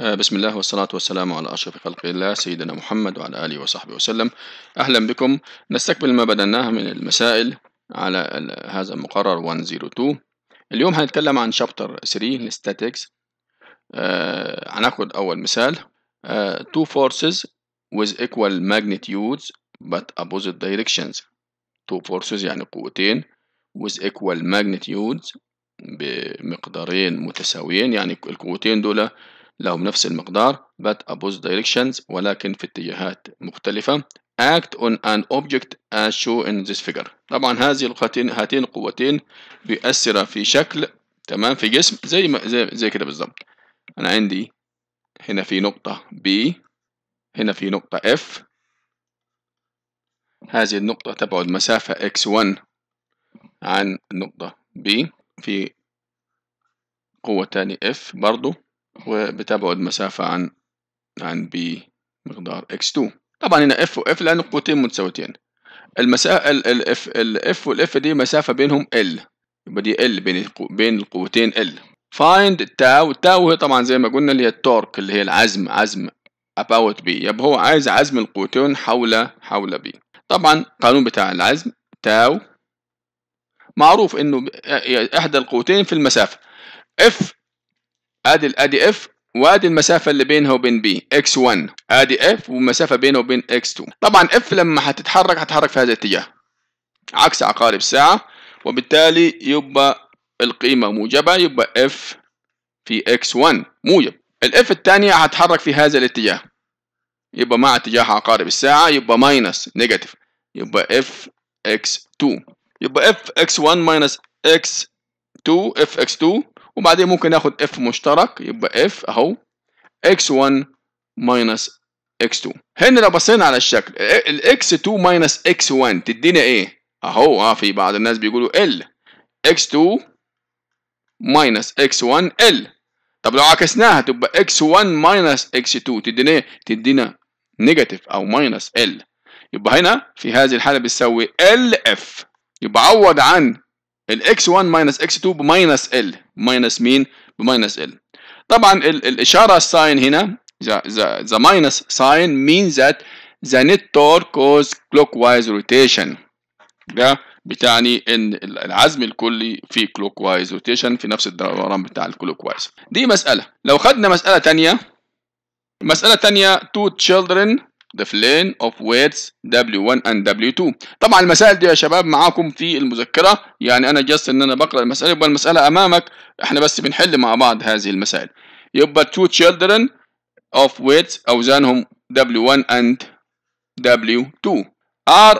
آه، بسم الله والصلاة والسلام على أشرف خلق الله سيدنا محمد وعلى آله وصحبه وسلم أهلا بكم نستقبل ما بدأناه من المسائل على هذا المقرر 102 اليوم هنتكلم عن شابتر 3 الاستاتيكس آه، هناخد أول مثال آه، two forces with equal magnitudes but opposite directions two forces يعني قوتين with equal magnitudes بمقدارين متساويين يعني القوتين دول لهم نفس المقدار but opposite directions ولكن في اتجاهات مختلفة act on an object as shown in this figure طبعا هذه القوتين هاتين القوتين بيأثرا في شكل تمام في جسم زي ما زي, زي كده بالظبط أنا عندي هنا في نقطة B هنا في نقطة F هذه النقطة تبعد مسافة x1 عن النقطة B في قوة تاني F برضو وبتبعد مسافة عن عن B مقدار x2 طبعا هنا f و f لأن قوتين متساويتين المسا ال ال f ال f دي مسافة بينهم L يبقى دي L بين بين القوتين L find تاو تاو هي طبعا زي ما قلنا اللي هي التورك اللي هي العزم عزم about B يبقى هو عايز عزم القوتين حول حول B طبعا قانون بتاع العزم تاو معروف انه احدى القوتين في المسافة اف ادي الادي اف وادي المسافه اللي بينها وبين بي اكس 1 ادي اف والمسافه بينها وبين اكس 2 طبعا اف لما هتتحرك هتتحرك في هذا الاتجاه عكس عقارب الساعه وبالتالي يبقى القيمه موجبه يبقى اف في اكس 1 موجب الاف الثانيه هتتحرك في هذا الاتجاه يبقى مع اتجاه عقارب الساعه يبقى ماينس نيجاتيف يبقى اف اكس 2 يبقى اف اكس 1 ماينس اكس 2 اف اكس 2 وبعدين ممكن ناخد اف مشترك يبقى اف اهو x1 ماينس x2 هنا لو بصينا على الشكل الاكس x2 ماينس x1 تدينا ايه اهو اه في بعض الناس بيقولوا ال x2 ماينس x1 ال طب لو عكسناها تبقى x1 ماينس x2 تدينا ايه تدينا نيجاتيف او ماينس ال يبقى هنا في هذه الحاله بتساوي ال اف يبقى عوض عن الاكس 1 ماينس اكس 2 بماينس ال ماينس مين بماينس ال طبعا ال الاشاره الساين هنا the, the, the minus sign means that the net torque cause clockwise rotation ده بتعني ان العزم الكلي في clockwise rotation في نفس الدوران بتاع وايز دي مسألة لو خدنا مسألة تانية مسألة تانية two children the plane of weights W1 and W2 طبعا المسائل دي يا شباب معاكم في المذكرة يعني أنا جاست إن أنا بقرأ المسألة يبقى المسألة أمامك إحنا بس بنحل مع بعض هذه المسائل يبقى two children of weights أوزانهم W1 and W2 are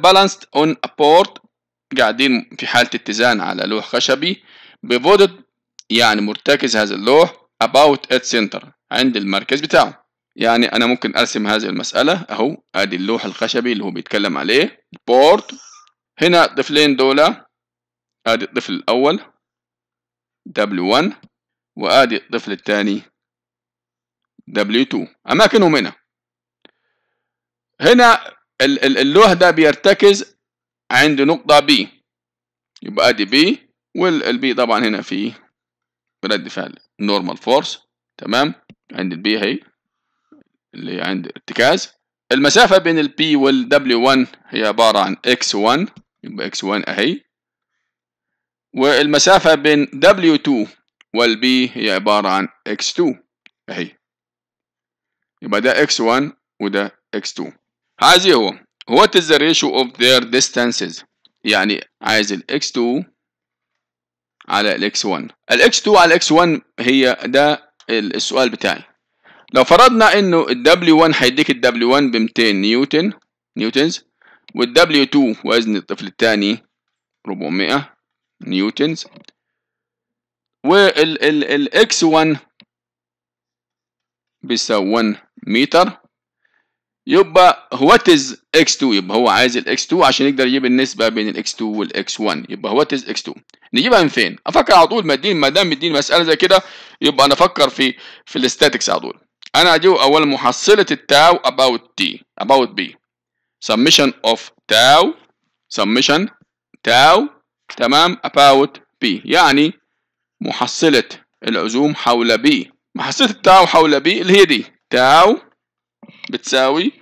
balanced on a port قاعدين في حالة اتزان على لوح خشبي بفودد يعني مرتكز هذا اللوح about its center عند المركز بتاعه يعني انا ممكن ارسم هذه المساله اهو ادي اللوح الخشبي اللي هو بيتكلم عليه بورد هنا الطفلين دول ادي الطفل الاول W1 وادي الطفل الثاني W2 اماكنهم هنا هنا اللوح ده بيرتكز عند نقطة B يبقى ادي B والبي طبعا هنا في رد فعل نورمال فورس تمام عند البي هي اللي عند ارتكاز المسافة بين ال P وال W1 هي عبارة عن X1 يبقى X1 أهي والمسافة بين W2 وال B هي عبارة عن X2 أهي يبقى ده X1 وده X2 عايز هو What is the ratio of their distances يعني عايز ال X2 على ال X1 ال X2 على ال X1 هي ده السؤال بتاعي لو فرضنا انه ال W1 هيديك ال W1 ب 200 نيوتن نيوتنز وال W2 وزن الطفل الثاني 400 نيوتنز وال ال ال X1 بيساوي 1 متر يبقى what is x2 يبقى هو عايز ال x2 عشان يقدر يجيب النسبة بين ال x2 وال x1 يبقى what is x2 نجيبها من فين؟ افكر على طول ما اديني ما دام مديني مسألة زي كده يبقى انا افكر في في الاستاتكس على طول انا اجيب اول محصله التاو about t about b summation of tau summation tau تمام about b يعني محصله العزوم حول b محصله التاو حول b اللي هي دي تاو بتساوي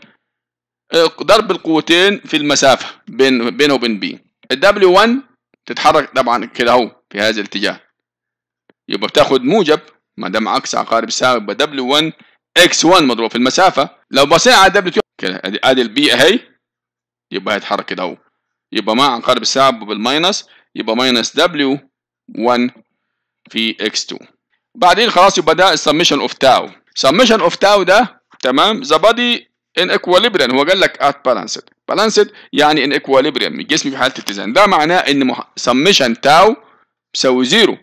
آه، ضرب القوتين في المسافه بين بينه وبين b w 1 تتحرك طبعا كده اهو في هذا الاتجاه يبقى بتاخد موجب ما دام عكس عقارب ساوي يبقى w 1 اكس 1 مضروب في المسافه لو بصينا على دبليو 2 كده ادي ادي البيئه اهي يبقى هيتحرك كده اهو يبقى مع عقارب الساعه بالماينس يبقى ماينس دبليو 1 في اكس 2 بعدين خلاص يبقى ده السمشن اوف تاو سمشن اوف تاو ده تمام ذا بادي ان اكواليبريم هو قال لك ات بالانسد بالانسد يعني ان اكواليبريم الجسم في حاله اتزان ده معناه ان سمشن تاو بيساوي زيرو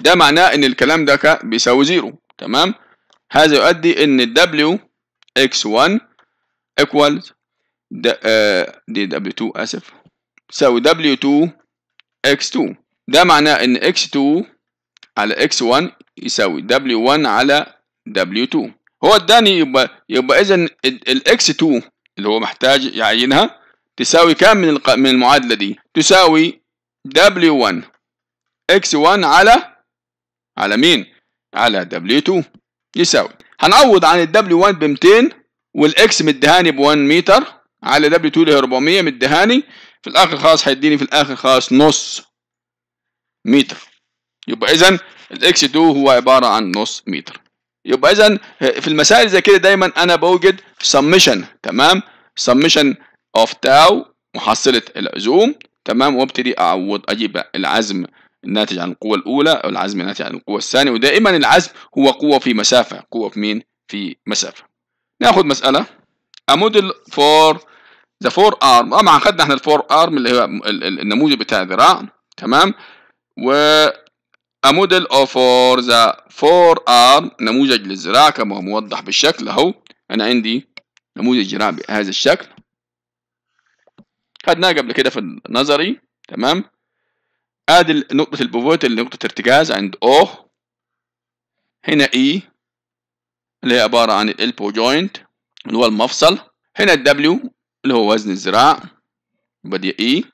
ده معناه ان الكلام ده بيساوي زيرو تمام هذا يؤدي ان W x1 equals آه، دي W2 اسف تساوي W2 x2 ده معناه ان x2 على x1 يساوي W1 على W2 هو اداني يبقى يبقى اذا ال x2 اللي هو محتاج يعينها تساوي كام من من المعادله دي تساوي W1 x1 على على مين على W2 يساوي هنعوض عن الدبليو 1 ب 200 والاكس مديهاني ب 1 متر على دبليو 2 اللي هي 400 مديهاني في الاخر خالص هيديني في الاخر خالص نص متر يبقى اذا الاكس 2 هو عباره عن نص متر يبقى اذا في المسائل زي كده دايما انا بوجد سمشن تمام سمشن اوف تاو محصله العزوم تمام وابتدي اعوض اجيب العزم الناتج عن القوة الأولى العزم الناتج عن القوة الثانية ودائما العزم هو قوة في مسافة قوة في مين؟ في مسافة نأخذ مسألة A model for the four arm طبعا خدنا احنا الفور arm اللي هو النموذج بتاع الذراع تمام و A model for the four arm نموذج للذراع كما هو موضح بالشكل اهو انا عندي نموذج ذراع بهذا الشكل خدناه قبل كده في النظري تمام ادي نقطة البوفوت اللي نقطة ارتكاز عند O هنا E اللي هي عبارة عن الالبو جوينت اللي هو المفصل هنا W اللي هو وزن الذراع بدي E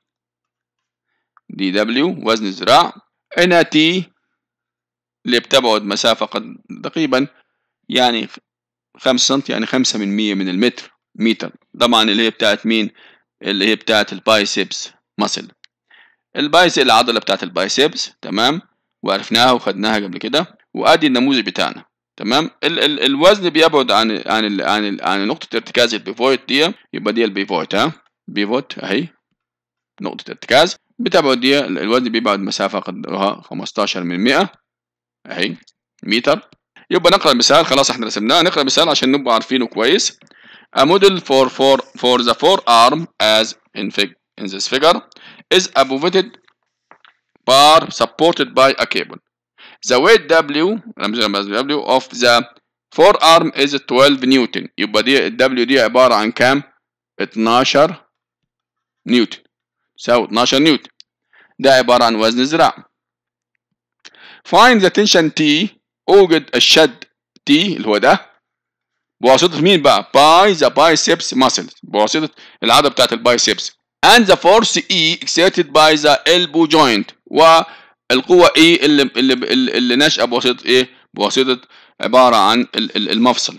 دي W وزن الذراع هنا T اللي بتبعد مسافة قد تقريبا يعني خمسة سنت يعني خمسة من مية من المتر متر طبعا اللي هي بتاعت مين اللي هي بتاعت البايسبس مسل البايس العضله بتاعت البايسبس تمام وعرفناها وخدناها قبل كده وادي النموذج بتاعنا تمام ال ال الوزن بيبعد عن عن ال عن, ال عن نقطه ارتكاز البيفوت دي يبقى دي البيفوت ها بيفوت اهي نقطه ارتكاز بتبعد دي الوزن بيبعد مسافه قدرها 15 من 100 اهي متر يبقى نقرا المثال خلاص احنا رسمناه نقرا المثال عشان نبقى عارفينه كويس A model for for for the forearm as in, fig in this figure is pivoted bar supported by a cable. The weight W W of the forearm is 12 نيوتن يبقى دي W دي عبارة عن كام؟ 12 نيوتن تساوي 12 نيوتن ده عبارة عن وزن الذراع. find the tension T اوجد الشد T اللي هو ده بواسطة مين بقى؟ باي ذا بايسبس ماسلز. بواسطة العضلة بتاعت البايسبس and the force E exerted by the elbow joint والقوة E اللي اللي اللي ناشئة بواسطة إيه؟ بواسطة عبارة عن المفصل.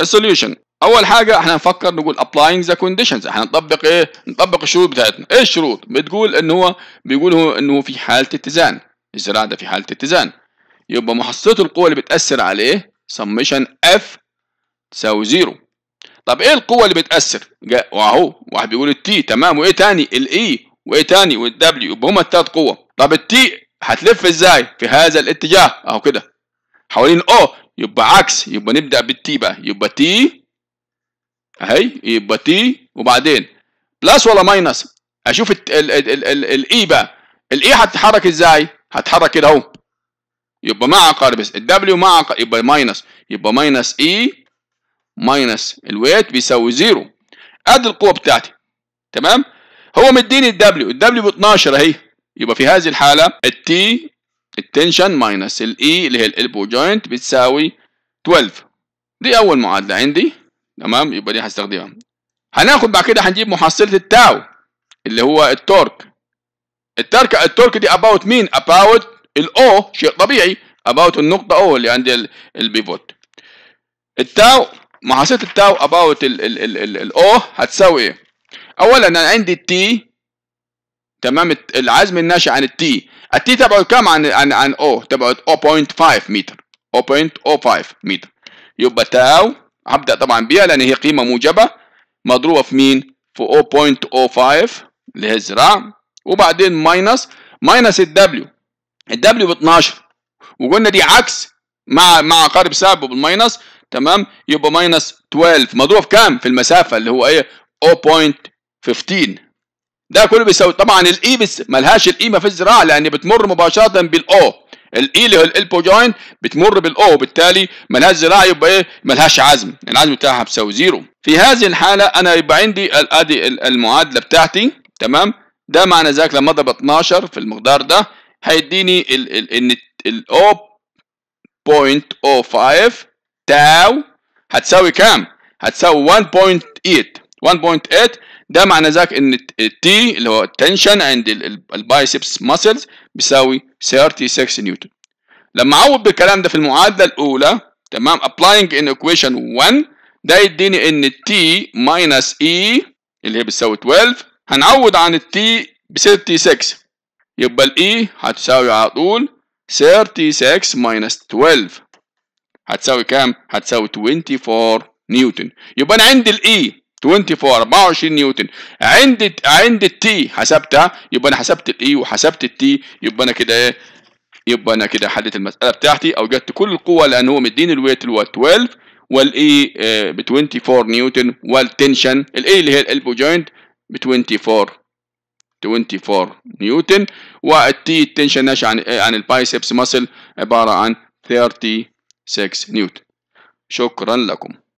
السوليوشن أول حاجة احنا نفكر نقول applying the conditions احنا نطبق إيه؟ نطبق الشروط بتاعتنا. إيه الشروط؟ بتقول إن هو بيقول هو إنه في حالة اتزان. الزراعة ده في حالة اتزان. يبقى محصلة القوة اللي بتأثر عليه summation F تساوي 0. طب ايه القوه اللي بتاثر واهو واحد بيقول التي تمام وايه تاني الاي وايه تاني والدبليو يبقى هما الثلاث قوه طب التي هتلف ازاي في هذا الاتجاه اهو كده حوالين او يبقى عكس يبقى نبدا بالتي بقى يبقى تي اهي يبقى تي وبعدين بلس ولا ماينس اشوف الاي بقى الاي هتتحرك ازاي هتحرك كده اهو يبقى مع قارب الدبليو مع يبقى ماينس يبقى ماينس اي ماينس الويت بيساوي زيرو ادي القوه بتاعتي تمام هو مديني الدبليو الدبليو ب 12 اهي يبقى في هذه الحاله التي التنشن ماينس الاي e اللي هي الالبو جوينت بتساوي 12 دي اول معادله عندي تمام يبقى دي هستخدمها هناخد بعد كده هنجيب محصله التاو اللي هو التورك الترك التورك دي اباوت مين اباوت الاو شيء طبيعي اباوت النقطه او اللي عند البيفوت التاو محاسبه التاو اباوت الاو oh هتساوي ايه اولا انا عندي التي تمام العزم الناشئ عن التي التي تبعد كم عن عن عن او تبعد 0.5 متر 0.05 متر يبقى تاو هبدا طبعا بيها لان هي قيمه موجبه مضروبه في مين في 0.05 اللي هي الذراع وبعدين ماينس ماينس الدبليو الدبليو ب 12 وقلنا دي عكس مع مع قارب سابب بالماينس تمام يبقى ماينس 12 مضروب كام في المسافه اللي هو ايه 0.15 ده كله بيساوي طبعا الاي e بس ملهاش الاي e، ما في الزراعه لان بتمر مباشره بالاو الاي e اللي هو الالبو جوينت بتمر بالاو ما ملهاش زراعه يبقى ايه ملهاش عزم العزم بتاعها بيساوي زيرو في هذه الحاله انا يبقى عندي الادي المعادله بتاعتي تمام ده معنى ذلك لما اضرب 12 في المقدار ده هيديني ال ال ال ال 0.05 تاو هتساوي كام؟ هتساوي 1.8 1.8 ده معنى ذاك ان التي اللي هو التنشن عند البايسبس ماسلز بيساوي 36 نيوتن لما اعوض بالكلام ده في المعادله الاولى تمام ابلاينج ان ايكويشن 1 ده يديني ان التي ماينس اي اللي هي بتساوي 12 هنعوض عن التي ب 36 يبقى الاي e هتساوي على طول 36 ماينس 12 هتساوي كام؟ هتساوي 24 نيوتن يبقى أنا عندي الإي 24 24 نيوتن عند عند التي حسبتها يبقى انا حسبت الاي e وحسبت التي يبقى انا كده ايه يبقى انا كده حليت المساله بتاعتي اوجدت كل القوه لان هو مديني الويت اللي هو 12 والاي e، آه، ب 24 نيوتن والتنشن الاي e اللي هي الالبو جوينت ب 24 24 نيوتن والتي التنشن ناشئ عن عن البايسبس ماسل عباره عن 30 6 نيوتن شكرا لكم